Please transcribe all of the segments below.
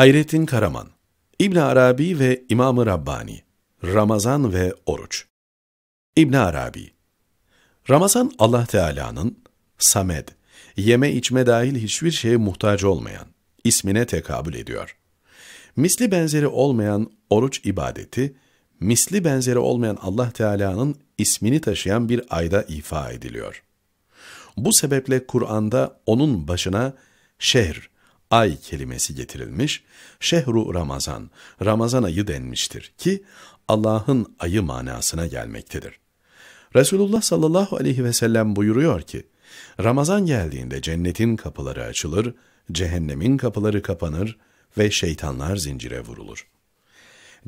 Hayrettin Karaman, İbn Arabi ve İmam-ı Rabbani, Ramazan ve Oruç. İbn Arabi, Ramazan Allah Teala'nın Samed, yeme içme dahil hiçbir şeye muhtaç olmayan, ismine tekabül ediyor. Misli benzeri olmayan oruç ibadeti, misli benzeri olmayan Allah Teala'nın ismini taşıyan bir ayda ifa ediliyor. Bu sebeple Kur'an'da onun başına şehr ay kelimesi getirilmiş, şehru Ramazan, Ramazan ayı denmiştir ki Allah'ın ayı manasına gelmektedir. Resulullah sallallahu aleyhi ve sellem buyuruyor ki, Ramazan geldiğinde cennetin kapıları açılır, cehennemin kapıları kapanır ve şeytanlar zincire vurulur.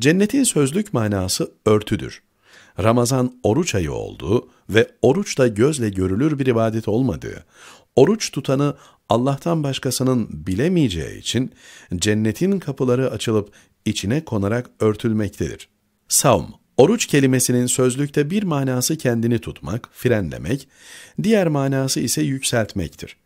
Cennetin sözlük manası örtüdür. Ramazan oruç ayı olduğu ve oruçta gözle görülür bir ibadet olmadığı, Oruç tutanı Allah'tan başkasının bilemeyeceği için cennetin kapıları açılıp içine konarak örtülmektedir. Savm Oruç kelimesinin sözlükte bir manası kendini tutmak, frenlemek, diğer manası ise yükseltmektir.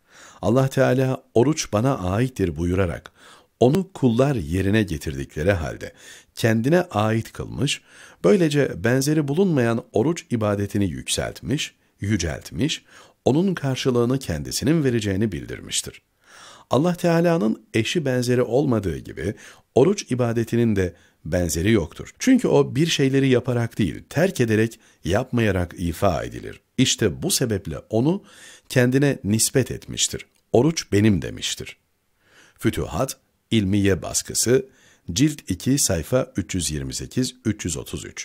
Allah Teala oruç bana aittir buyurarak onu kullar yerine getirdikleri halde kendine ait kılmış, böylece benzeri bulunmayan oruç ibadetini yükseltmiş, yüceltmiş, onun karşılığını kendisinin vereceğini bildirmiştir. Allah Teala'nın eşi benzeri olmadığı gibi oruç ibadetinin de benzeri yoktur. Çünkü o bir şeyleri yaparak değil, terk ederek, yapmayarak ifa edilir. İşte bu sebeple onu kendine nispet etmiştir. Oruç benim demiştir. Fütühat ilmiye baskısı, cilt 2 sayfa 328-333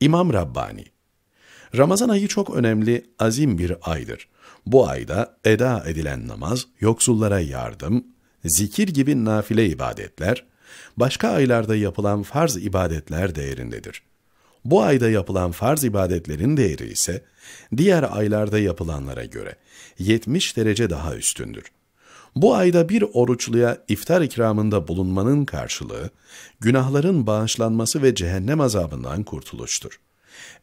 İmam Rabbani Ramazan ayı çok önemli, azim bir aydır. Bu ayda eda edilen namaz, yoksullara yardım, zikir gibi nafile ibadetler, başka aylarda yapılan farz ibadetler değerindedir. Bu ayda yapılan farz ibadetlerin değeri ise diğer aylarda yapılanlara göre 70 derece daha üstündür. Bu ayda bir oruçluya iftar ikramında bulunmanın karşılığı, günahların bağışlanması ve cehennem azabından kurtuluştur.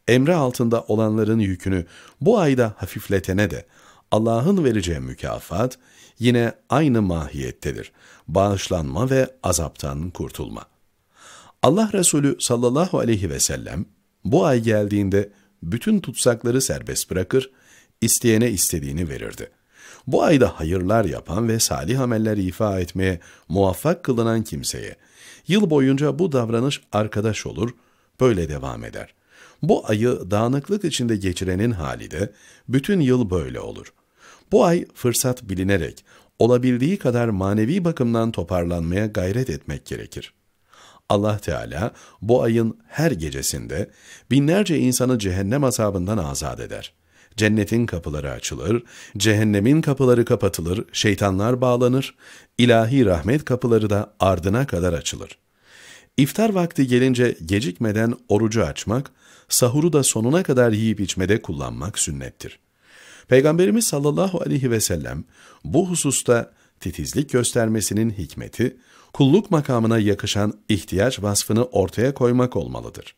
Emre altında olanların yükünü bu ayda hafifletene de Allah'ın vereceği mükafat yine aynı mahiyettedir. Bağışlanma ve azaptan kurtulma. Allah Resulü sallallahu aleyhi ve sellem bu ay geldiğinde bütün tutsakları serbest bırakır, isteyene istediğini verirdi. Bu ayda hayırlar yapan ve salih ameller ifa etmeye muvaffak kılınan kimseye, yıl boyunca bu davranış arkadaş olur, böyle devam eder. Bu ayı dağınıklık içinde geçirenin hali de bütün yıl böyle olur. Bu ay fırsat bilinerek olabildiği kadar manevi bakımdan toparlanmaya gayret etmek gerekir. Allah Teala bu ayın her gecesinde binlerce insanı cehennem azabından azat eder. Cennetin kapıları açılır, cehennemin kapıları kapatılır, şeytanlar bağlanır, ilahi rahmet kapıları da ardına kadar açılır. İftar vakti gelince gecikmeden orucu açmak, sahuru da sonuna kadar yiyip içmede kullanmak sünnettir. Peygamberimiz sallallahu aleyhi ve sellem bu hususta titizlik göstermesinin hikmeti, kulluk makamına yakışan ihtiyaç vasfını ortaya koymak olmalıdır.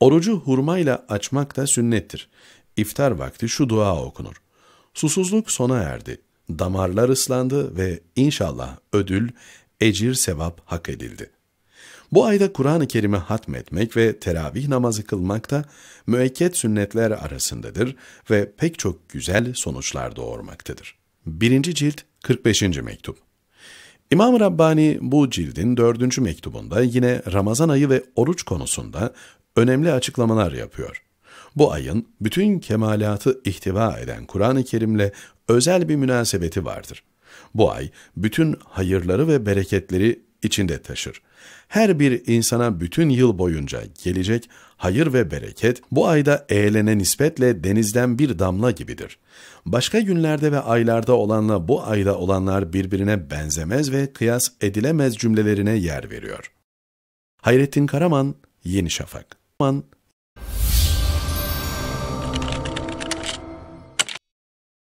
Orucu hurmayla açmak da sünnettir. İftar vakti şu dua okunur. Susuzluk sona erdi, damarlar ıslandı ve inşallah ödül, ecir sevap hak edildi. Bu ayda Kur'an-ı Kerim'i hatmetmek ve teravih namazı kılmak da müekket sünnetler arasındadır ve pek çok güzel sonuçlar doğurmaktadır. 1. Cilt 45. Mektup İmam Rabbani bu cildin 4. mektubunda yine Ramazan ayı ve oruç konusunda önemli açıklamalar yapıyor. Bu ayın bütün kemalatı ihtiva eden Kur'an-ı Kerim'le özel bir münasebeti vardır. Bu ay bütün hayırları ve bereketleri içinde taşır. Her bir insana bütün yıl boyunca gelecek hayır ve bereket bu ayda eğlene nispetle denizden bir damla gibidir. Başka günlerde ve aylarda olanla bu ayda olanlar birbirine benzemez ve kıyas edilemez cümlelerine yer veriyor. Hayrettin Karaman, Yeni Şafak.